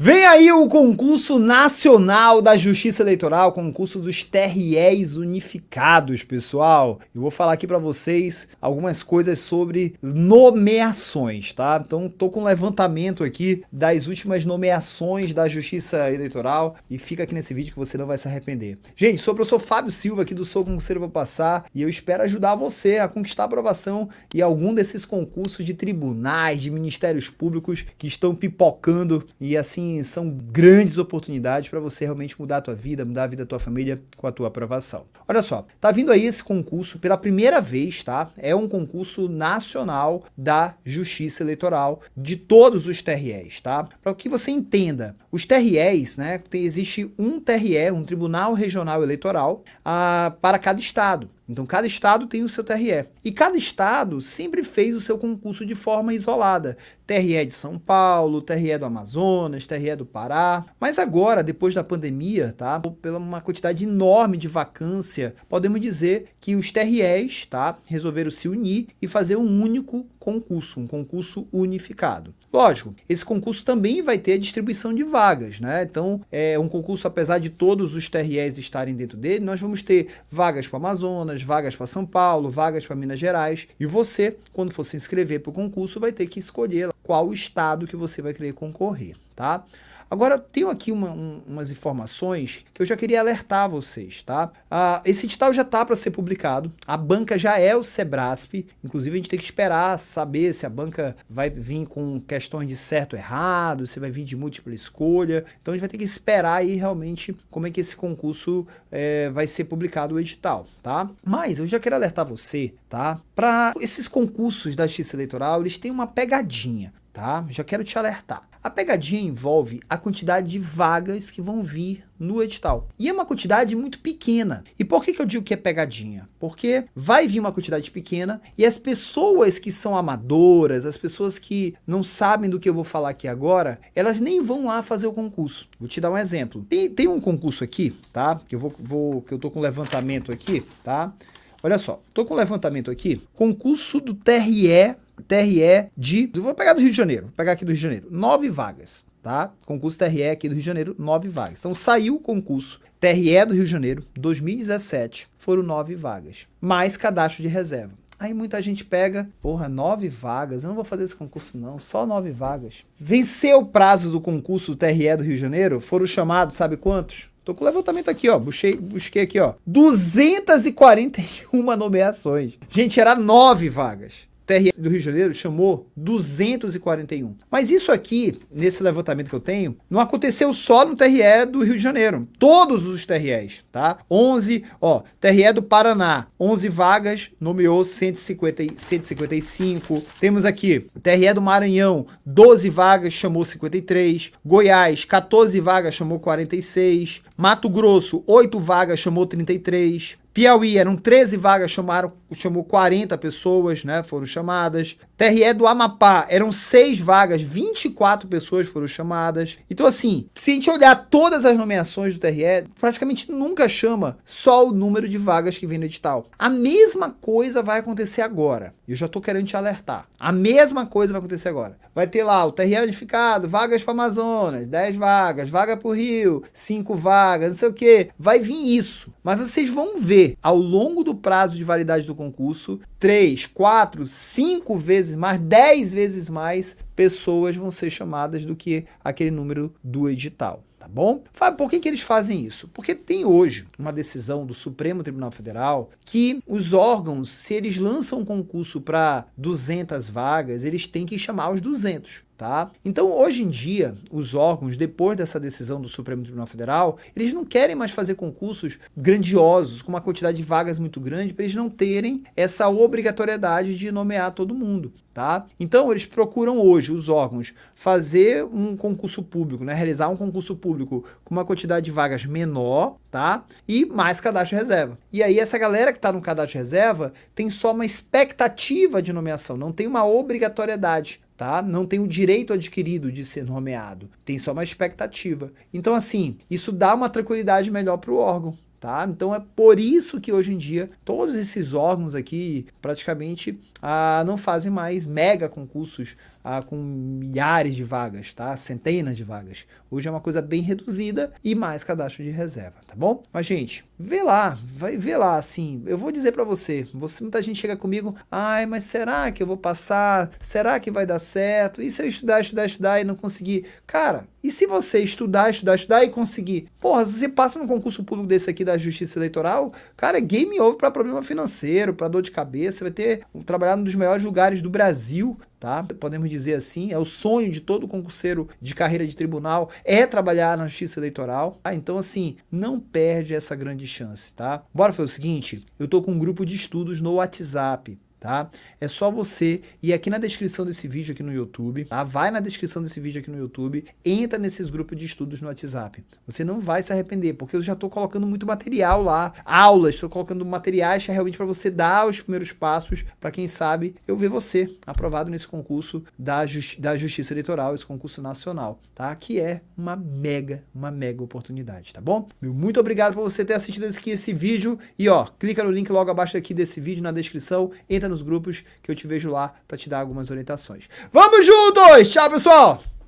The aí o concurso nacional da Justiça Eleitoral, concurso dos TREs unificados, pessoal. Eu vou falar aqui para vocês algumas coisas sobre nomeações, tá? Então tô com um levantamento aqui das últimas nomeações da Justiça Eleitoral e fica aqui nesse vídeo que você não vai se arrepender. Gente, sou o professor Fábio Silva aqui do Sou Concurseiro Vou Passar e eu espero ajudar você a conquistar a aprovação e algum desses concursos de tribunais, de ministérios públicos que estão pipocando e assim são são grandes oportunidades para você realmente mudar a tua vida, mudar a vida da tua família com a tua aprovação. Olha só, tá vindo aí esse concurso pela primeira vez, tá? É um concurso nacional da Justiça Eleitoral de todos os TREs, tá? Para que você entenda, os TREs, né, tem, existe um TRE, um Tribunal Regional Eleitoral, ah, para cada estado. Então, cada estado tem o seu TRE. E cada estado sempre fez o seu concurso de forma isolada. TRE de São Paulo, TRE do Amazonas, TRE do Pará. Mas agora, depois da pandemia, tá? Pela uma quantidade enorme de vacância, podemos dizer que os TREs, tá? Resolveram se unir e fazer um único concurso, um concurso unificado. Lógico, esse concurso também vai ter a distribuição de vagas, né? Então, é um concurso, apesar de todos os TREs estarem dentro dele, nós vamos ter vagas para Amazonas, vagas para São Paulo, vagas para Minas Gerais. E você, quando for se inscrever para o concurso, vai ter que escolher qual estado que você vai querer concorrer tá? Agora, eu tenho aqui uma, um, umas informações que eu já queria alertar vocês, tá? Ah, esse edital já tá para ser publicado, a banca já é o Sebrasp, inclusive a gente tem que esperar saber se a banca vai vir com questões de certo errado, se vai vir de múltipla escolha, então a gente vai ter que esperar aí realmente como é que esse concurso é, vai ser publicado o edital, tá? Mas eu já quero alertar você, tá? Para esses concursos da Justiça Eleitoral, eles têm uma pegadinha tá? Já quero te alertar. A pegadinha envolve a quantidade de vagas que vão vir no edital. E é uma quantidade muito pequena. E por que, que eu digo que é pegadinha? Porque vai vir uma quantidade pequena e as pessoas que são amadoras, as pessoas que não sabem do que eu vou falar aqui agora, elas nem vão lá fazer o concurso. Vou te dar um exemplo. Tem, tem um concurso aqui, tá? Que eu vou, vou que eu tô com levantamento aqui, tá? Olha só, tô com levantamento aqui. Concurso do TRE TRE de. Vou pegar do Rio de Janeiro, vou pegar aqui do Rio de Janeiro. Nove vagas, tá? Concurso TRE aqui do Rio de Janeiro, nove vagas. Então saiu o concurso TRE do Rio de Janeiro, 2017, foram nove vagas, mais cadastro de reserva. Aí muita gente pega, porra, nove vagas, eu não vou fazer esse concurso não, só nove vagas. Venceu o prazo do concurso TRE do Rio de Janeiro, foram chamados, sabe quantos? Tô com o levantamento aqui, ó, busquei, busquei aqui, ó, 241 nomeações. Gente, era nove vagas. TRS do Rio de Janeiro chamou 241. Mas isso aqui, nesse levantamento que eu tenho, não aconteceu só no TRE do Rio de Janeiro. Todos os TREs, tá? 11, ó, TRE do Paraná, 11 vagas, nomeou 150, 155. Temos aqui TRE do Maranhão, 12 vagas, chamou 53. Goiás, 14 vagas, chamou 46. Mato Grosso, 8 vagas, chamou 33. Piauí eram 13 vagas, chamaram chamou 40 pessoas, né? Foram chamadas. TRE do Amapá, eram seis vagas, 24 pessoas foram chamadas. Então, assim, se a gente olhar todas as nomeações do TRE, praticamente nunca chama só o número de vagas que vem no edital. A mesma coisa vai acontecer agora. Eu já tô querendo te alertar. A mesma coisa vai acontecer agora. Vai ter lá o TRE unificado, vagas para Amazonas, 10 vagas, vaga para o Rio, 5 vagas, não sei o quê. Vai vir isso. Mas vocês vão ver ao longo do prazo de validade do concurso, três, quatro, cinco vezes mais, dez vezes mais pessoas vão ser chamadas do que aquele número do edital tá bom? Fábio, por que, que eles fazem isso? Porque tem hoje uma decisão do Supremo Tribunal Federal que os órgãos, se eles lançam um concurso para 200 vagas, eles têm que chamar os 200. Tá? Então, hoje em dia, os órgãos, depois dessa decisão do Supremo Tribunal Federal, eles não querem mais fazer concursos grandiosos, com uma quantidade de vagas muito grande, para eles não terem essa obrigatoriedade de nomear todo mundo. Tá? Então, eles procuram hoje, os órgãos, fazer um concurso público, né? realizar um concurso público com uma quantidade de vagas menor tá? e mais cadastro de reserva. E aí, essa galera que está no cadastro de reserva tem só uma expectativa de nomeação, não tem uma obrigatoriedade. Tá? Não tem o direito adquirido de ser nomeado, tem só uma expectativa. Então, assim, isso dá uma tranquilidade melhor para o órgão. Tá? Então é por isso que hoje em dia todos esses órgãos aqui praticamente ah, não fazem mais mega concursos ah, com milhares de vagas, tá? Centenas de vagas. Hoje é uma coisa bem reduzida e mais cadastro de reserva, tá bom? Mas gente, vê lá, vai vê lá, assim. Eu vou dizer para você, você muita gente chega comigo, ai, mas será que eu vou passar? Será que vai dar certo? E se eu estudar, estudar, estudar e não conseguir? Cara, e se você estudar, estudar, estudar e conseguir, porra, se você passa num concurso público desse aqui da Justiça Eleitoral, cara, é game over para problema financeiro, para dor de cabeça, você vai ter trabalhado num dos melhores lugares do Brasil, tá? Podemos dizer assim, é o sonho de todo concurseiro de carreira de tribunal é trabalhar na Justiça Eleitoral. Ah, Então assim, não perde essa grande chance, tá? Bora fazer o seguinte, eu tô com um grupo de estudos no WhatsApp tá? É só você ir aqui na descrição desse vídeo aqui no YouTube, tá? Vai na descrição desse vídeo aqui no YouTube, entra nesses grupos de estudos no WhatsApp. Você não vai se arrepender, porque eu já estou colocando muito material lá, aulas, estou colocando materiais é realmente para você dar os primeiros passos para quem sabe eu ver você aprovado nesse concurso da, Justi da Justiça Eleitoral, esse concurso nacional, tá? Que é uma mega, uma mega oportunidade, tá bom? Meu muito obrigado por você ter assistido esse, aqui, esse vídeo e ó, clica no link logo abaixo aqui desse vídeo na descrição, entra nos grupos que eu te vejo lá para te dar algumas orientações. Vamos juntos! Tchau, pessoal!